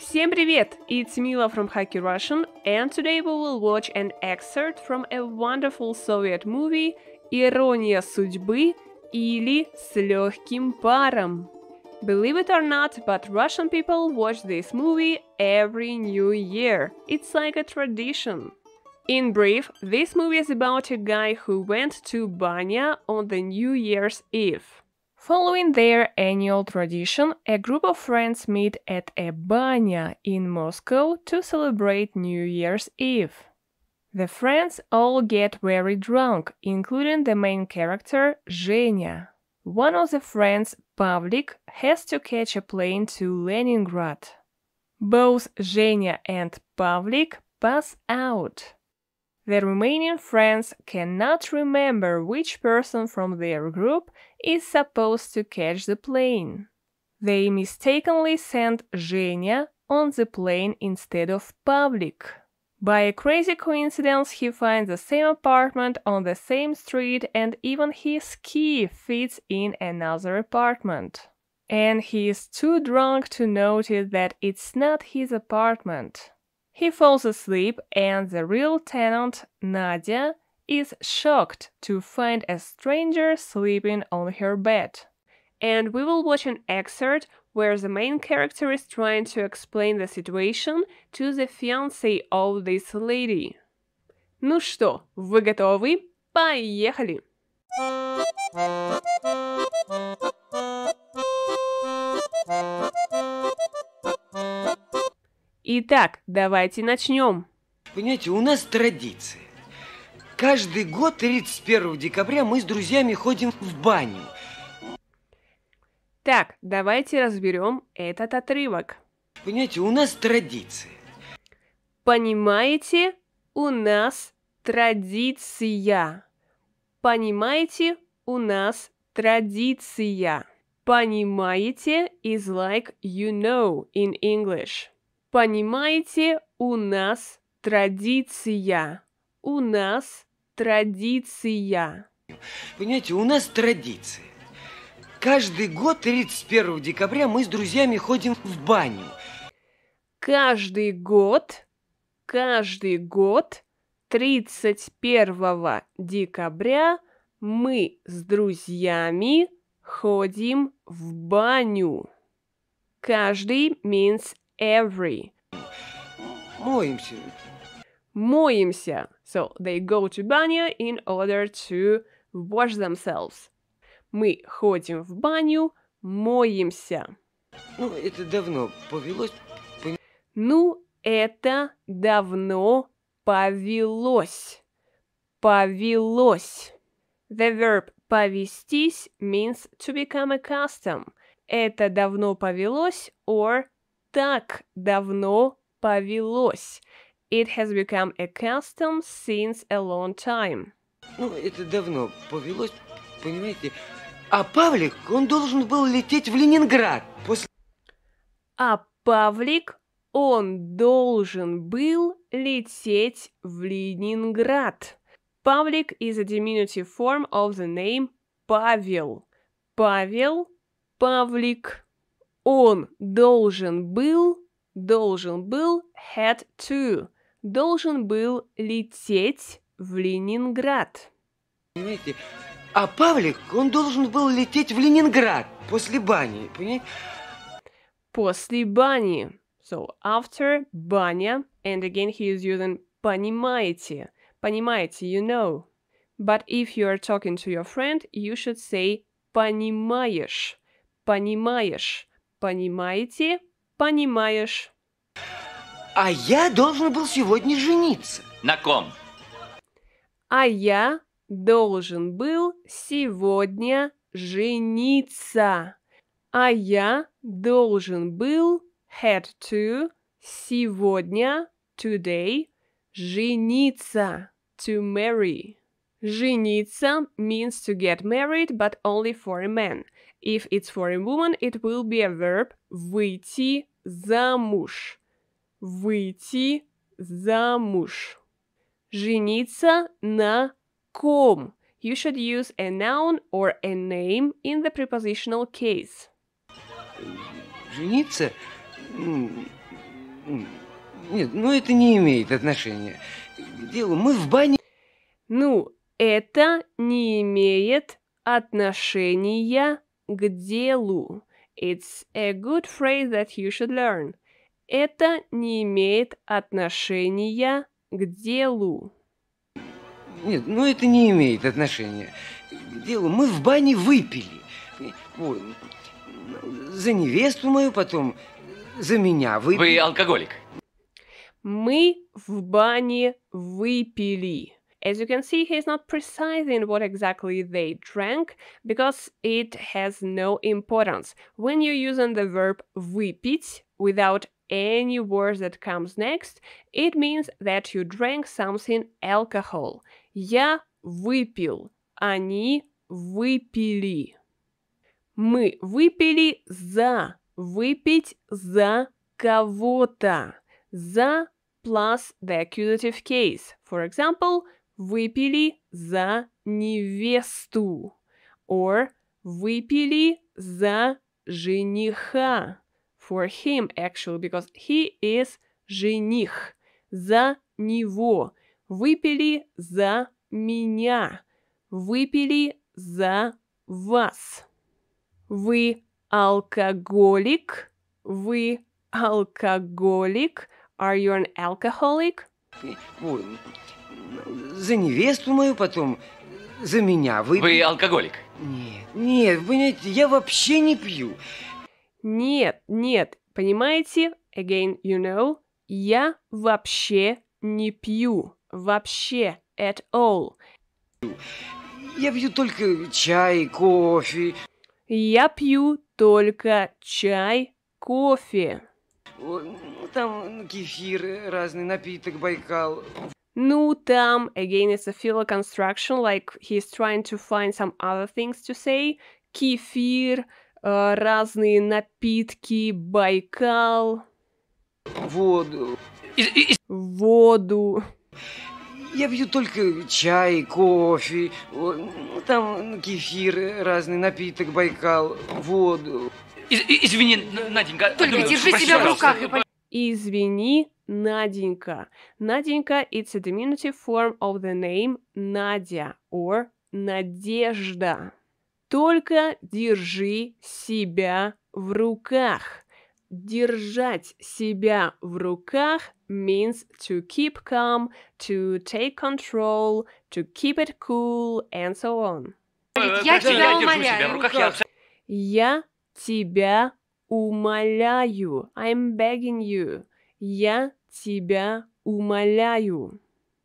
Всем привет! It's Mila from Hacky Russian, and today we will watch an excerpt from a wonderful Soviet movie «Ирония судьбы» или «С легким паром». Believe it or not, but Russian people watch this movie every New Year. It's like a tradition. In brief, this movie is about a guy who went to Banya on the New Year's Eve. Following their annual tradition, a group of friends meet at a banya in Moscow to celebrate New Year's Eve. The friends all get very drunk, including the main character Zhenya. One of the friends, Pavlik, has to catch a plane to Leningrad. Both Zhenya and Pavlik pass out. The remaining friends cannot remember which person from their group is supposed to catch the plane. They mistakenly sent Zhenya on the plane instead of Pavlik. By a crazy coincidence, he finds the same apartment on the same street and even his key fits in another apartment. And he is too drunk to notice that it's not his apartment. He falls asleep and the real tenant, Nadia, is shocked to find a stranger sleeping on her bed. And we will watch an excerpt where the main character is trying to explain the situation to the fiancé of this lady. Ну что, вы готовы? Поехали! Итак, давайте начнем. Понимаете, у нас традиция. Каждый год 31 декабря мы с друзьями ходим в баню. Так, давайте разберем этот отрывок. Понимаете, у нас традиция. Понимаете, у нас традиция. Понимаете, у нас традиция. Понимаете is like you know in English. Понимаете, у нас традиция. У нас Традиция. Понимаете, у нас традиция. Каждый год 31 декабря мы с друзьями ходим в баню. Каждый год, каждый год 31 декабря мы с друзьями ходим в баню. Каждый means every. Моемся. Моемся. So they go to banyo in order to wash themselves. Мы ходим в баню, моемся. Ну, это давно повелось. Ну, это давно повелось. Повелось. The verb повестись means to become a custom. Это давно повелось or так давно повелось. It has become a custom since a long time. Ну, это давно повелось, понимаете. А Павлик, он должен был лететь в Ленинград после... А Павлик, он должен был лететь в Ленинград. Павлик is a diminutive form of the name Павел. Павел, Павлик. Он должен был, должен был, had to – должен был лететь в Ленинград. Понимаете, а Павлик, он должен был лететь в Ленинград после бани, понимаете? После бани. So, after баня, and again he is using понимаете. Понимаете, you know. But if you are talking to your friend, you should say понимаешь, понимаешь, понимаете, понимаешь. А я должен был сегодня жениться. На ком? А я должен был сегодня жениться. А я должен был had to сегодня today жениться to marry. Жениться means to get married, but only for a man. If it's for a woman, it will be a verb выйти замуж выйти замуж. Жениться на ком. You should use a noun or a name in the prepositional case. Жениться? Нет, ну это не имеет отношения. Дело, мы в бане... Ну, это не имеет отношения к делу. It's a good phrase that you should learn это не имеет отношения к делу. Нет, ну это не имеет отношения к делу. Мы в бане выпили. Ой, за невесту мою, потом за меня выпили. Вы алкоголик. Мы в бане выпили. As you can see, he's not precise in what exactly they drank because it has no importance. When you're using the verb выпить without any word that comes next, it means that you drank something alcohol. Я выпил. Они выпили. Мы выпили за. Выпить за кого-то. За plus the accusative case. For example, выпили за невесту. Or выпили за жениха for him, actually, because he is жених. За него. Выпили за меня. Выпили за вас. Вы алкоголик. Вы алкоголик. Are you an alcoholic? За невесту мою, потом за меня. Вы, Вы алкоголик? Нет, нет, понимаете, я вообще не пью. Нет, нет, понимаете? Again, you know. Я вообще не пью. Вообще. At all. Я пью только чай, кофе. Я пью только чай, кофе. Ну, там кефир, разный напиток, Байкал. Ну, там, again, it's a filler construction, like he's trying to find some other things to say. Кефир, Э, разные напитки, Байкал. Воду. Воду. Я пью только чай, кофе, ну, там ну, кефир, разный напиток, Байкал, воду. Из извини, Наденька. А только думаю, держи себя в руках и Извини, Наденька. Наденька – it's a diminutive form of the name Надя or Надежда. Только держи себя в руках. Держать себя в руках means to keep calm, to take control, to keep it cool, and so on. Э, э, я тебя умоляю. Я тебя умоляю. I'm begging you. Я тебя умоляю.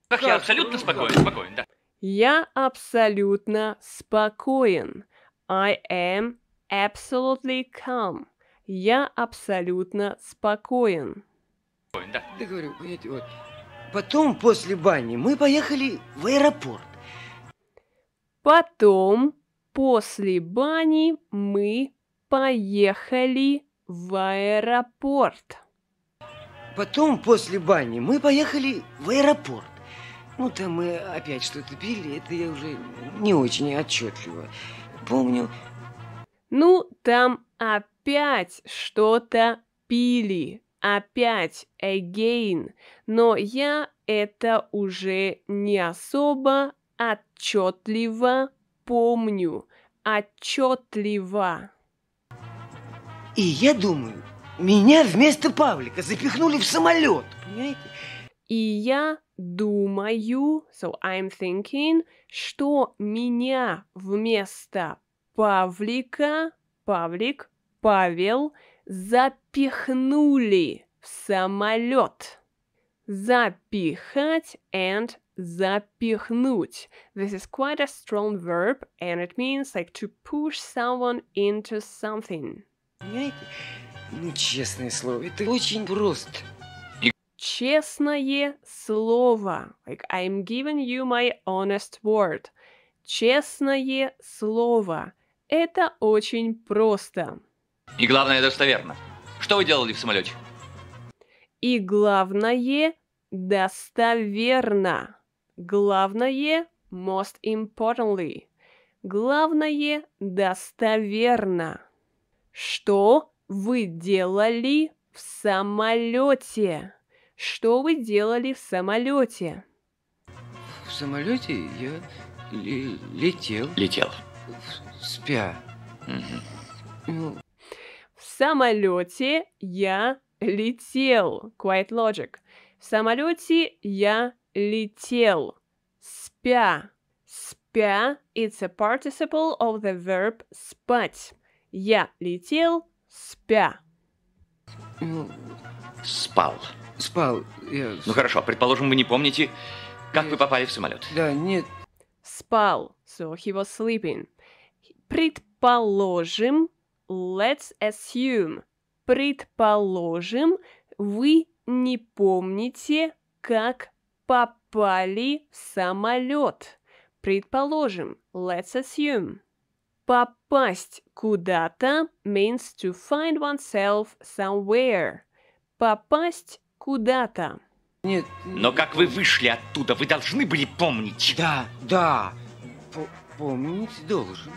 Как я абсолютно спокоен, спокоен, да. Я абсолютно спокоен. I am absolutely calm. Я абсолютно спокоен. Да. да говорю, понимаете, вот. Потом, после бани, мы поехали в аэропорт. Потом, после бани, мы поехали в аэропорт. Потом, после бани, мы поехали в аэропорт. Ну, там мы опять что-то пили, это я уже не очень отчетливо помнил. Ну, там опять что-то пили. Опять, again. Но я это уже не особо отчетливо помню. Отчетливо. И я думаю, меня вместо Павлика запихнули в самолет, понимаете? И я думаю, so I'm thinking, что меня вместо Павлика, Павлик, Павел, запихнули в самолет. Запихать and запихнуть. This is quite a strong verb and it means like to push someone into something. Понимаете? Ну, честное слово, это очень просто честное слово. Like, I'm giving you my honest word. Честное слово. Это очень просто. И главное, достоверно. Что вы делали в самолете? И главное, достоверно. Главное, most importantly. Главное, достоверно. Что вы делали в самолете? Что вы делали в самолете? В самолете я летел. Летел. Спя. Ну. В самолете я летел. Quiet logic. В самолете я летел. Спя. Спя. It's a participle of the verb спать. Я летел спя. Ну. спал. Спал. Я... Ну хорошо, предположим, вы не помните, как вы попали в самолет. Да, нет. Спал. So he was sleeping. Предположим, let's assume. Предположим, вы не помните, как попали в самолет. Предположим, let's assume. Попасть куда-то means to find oneself somewhere. Попасть куда-то. Нет. Но как вы вышли оттуда, вы должны были помнить. Да, да, помнить должен.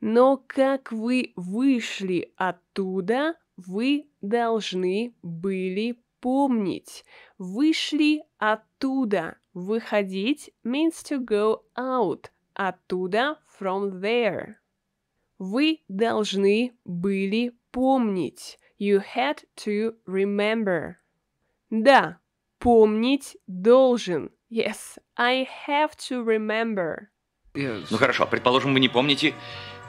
Но как вы вышли оттуда, вы должны были помнить. Вышли оттуда. Выходить means to go out. Оттуда from there. Вы должны были помнить. You had to remember. Да, помнить должен. Yes, I have to remember. Yes. Ну хорошо, предположим, вы не помните,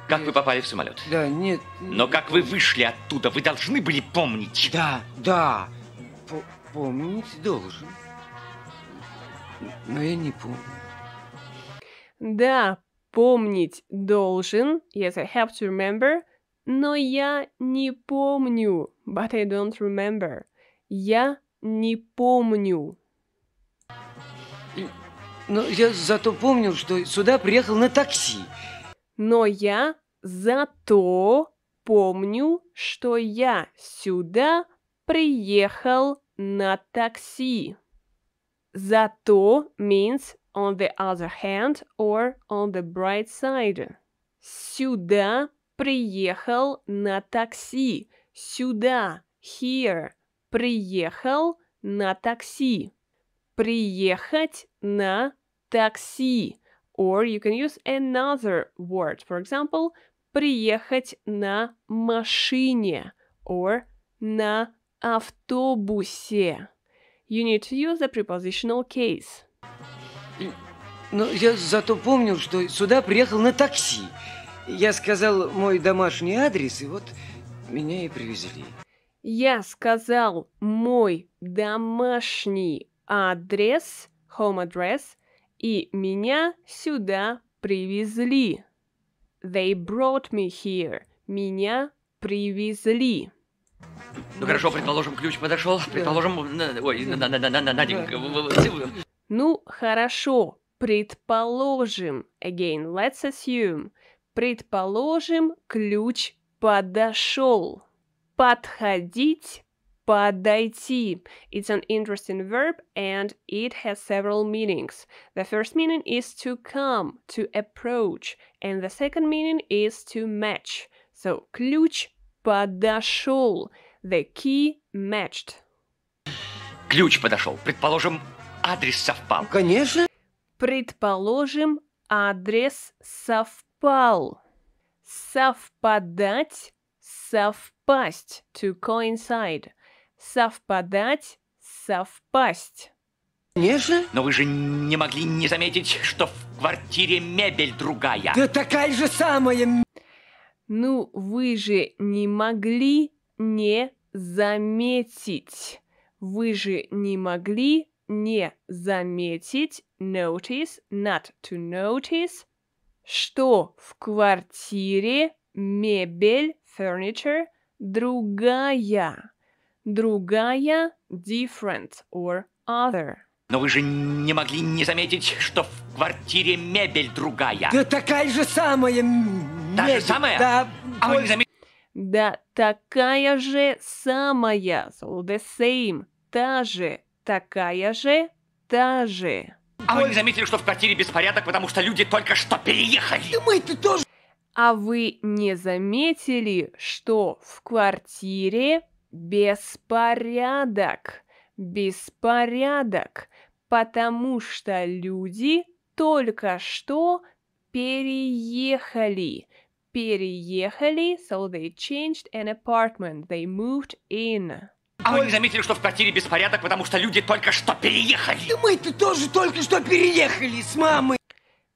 как нет. вы попали в самолет. Да, нет. Но как вы вышли оттуда, вы должны были помнить. Да, да, по помнить должен. Но я не помню. Да, помнить должен. Yes, I have to remember. Но я не помню. But I don't remember. Я не помню. Но я зато помню, что сюда приехал на такси. Но я зато помню, что я сюда приехал на такси. Зато means on the other hand or on the bright side. Сюда приехал на такси. Сюда. Here. Приехал на такси. Приехать на такси. Or you can use another word. For example, приехать на машине. Or на автобусе. You need to use the prepositional case. Но ну, я зато помню, что сюда приехал на такси. Я сказал мой домашний адрес, и вот меня и привезли. Я сказал мой домашний адрес, home address, и меня сюда привезли. They brought me here. Меня привезли. Ну хорошо, предположим, ключ подошел. Предположим, ой, на на на на на Наденька. Ну хорошо, предположим. Again, let's assume. Предположим, ключ подошел. Подходить подойти. It's an interesting verb and it has several meanings. The first meaning is to come, to approach, and the second meaning is to match. So, ключ подошел. The key matched. Ключ подошел. Предположим, адрес совпал. Конечно. Предположим, адрес совпал совпал. Совпадать, совпасть. To coincide. Совпадать, совпасть. Конечно. Но вы же не могли не заметить, что в квартире мебель другая. Да такая же самая. Ну, вы же не могли не заметить. Вы же не могли не заметить. Notice, not to notice что в квартире мебель, furniture, другая. Другая, different or other. Но вы же не могли не заметить, что в квартире мебель другая. Да такая же самая мебель. Та же самая? Да. А вы не заметили? Да, такая же самая. So the same. Та же. Такая же. Та же. А вы не заметили, что в квартире беспорядок, потому что люди только что переехали? Да мы ты тоже... А вы не заметили, что в квартире беспорядок? Беспорядок, потому что люди только что переехали. Переехали, so they changed an apartment, they moved in. А вы не заметили, что в квартире беспорядок, потому что люди только что переехали? Да мы-то тоже только что переехали с мамой.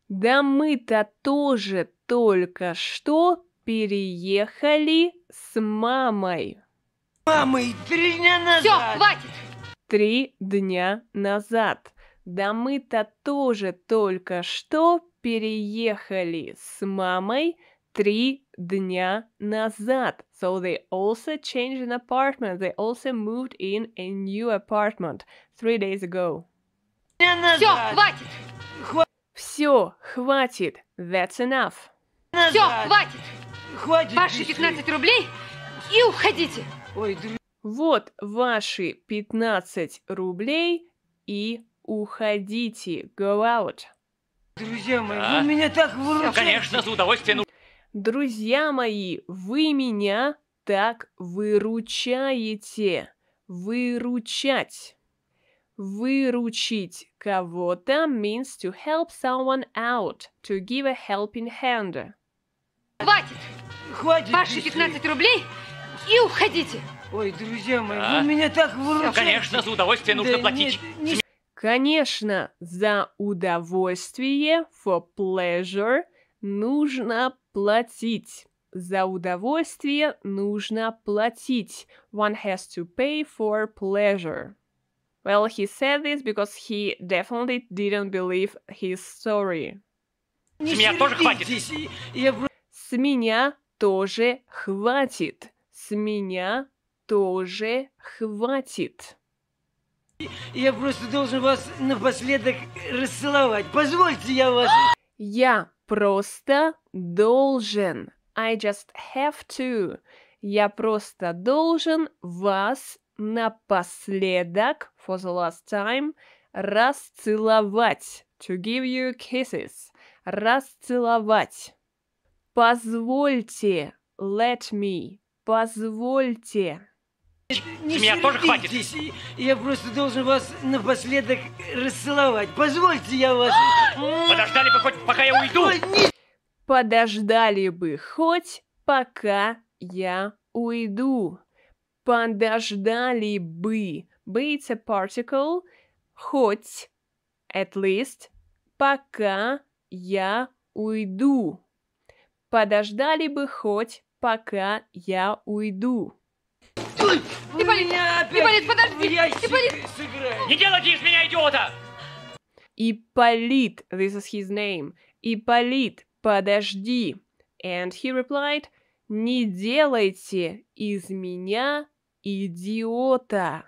Да мы-то тоже только что переехали с мамой. Мамой три дня назад. Все, хватит. Три дня назад. Да мы-то тоже только что переехали с мамой три дня назад. So they also changed an apartment. They also moved in a new apartment three days ago. Все, хватит! Хва... Все, хватит. That's enough. Назад. Все, хватит! Хватит! Ваши 15 рублей и уходите! Ой, да... Вот ваши 15 рублей и уходите. Go out. Друзья мои, да. вы меня так выручаете. Конечно, с удовольствием. Друзья мои, вы меня так выручаете. Выручать. Выручить кого-то means to help someone out, to give a helping hand. Хватит! Хватит! Ваши 15 рублей и уходите! Ой, друзья мои, а? вы меня так выручаете! Конечно, за удовольствие нужно да платить. Нет, не... Конечно, за удовольствие, for pleasure, нужно платить. За удовольствие нужно платить. One has to pay for pleasure. Well, he said this because he definitely didn't believe his story. С меня тоже хватит. С меня тоже хватит. С меня тоже хватит. Я просто должен вас напоследок расцеловать. Позвольте, я вас... Я просто должен. I just have to. Я просто должен вас напоследок, for the last time, расцеловать. To give you kisses. Расцеловать. Позвольте. Let me. Позвольте. Не меня тоже хватит. Я просто должен вас напоследок расцеловать. Позвольте, я вас... Подождали бы хоть, пока я уйду? Подождали бы хоть, пока я уйду. Подождали бы. Быть a particle. Хоть. At least. Пока я уйду. Подождали бы хоть, пока я уйду. Ипполит! Ипполит, подожди! Ипполит! Не делайте из меня идиота! Ипполит, this is his name. Ипполит, подожди. And he replied, не делайте из меня идиота.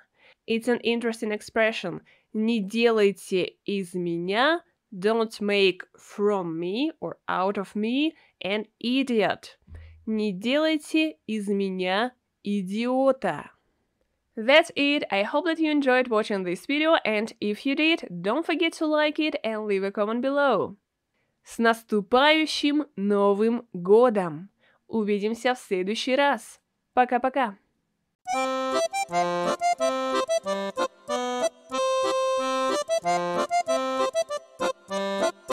It's an interesting expression. Не делайте из меня, don't make from me or out of me an idiot. Не делайте из меня Idiota. That's it, I hope that you enjoyed watching this video and if you did, don't forget to like it and leave a comment below. С наступающим Новым Годом! Увидимся в следующий раз! Пока-пока!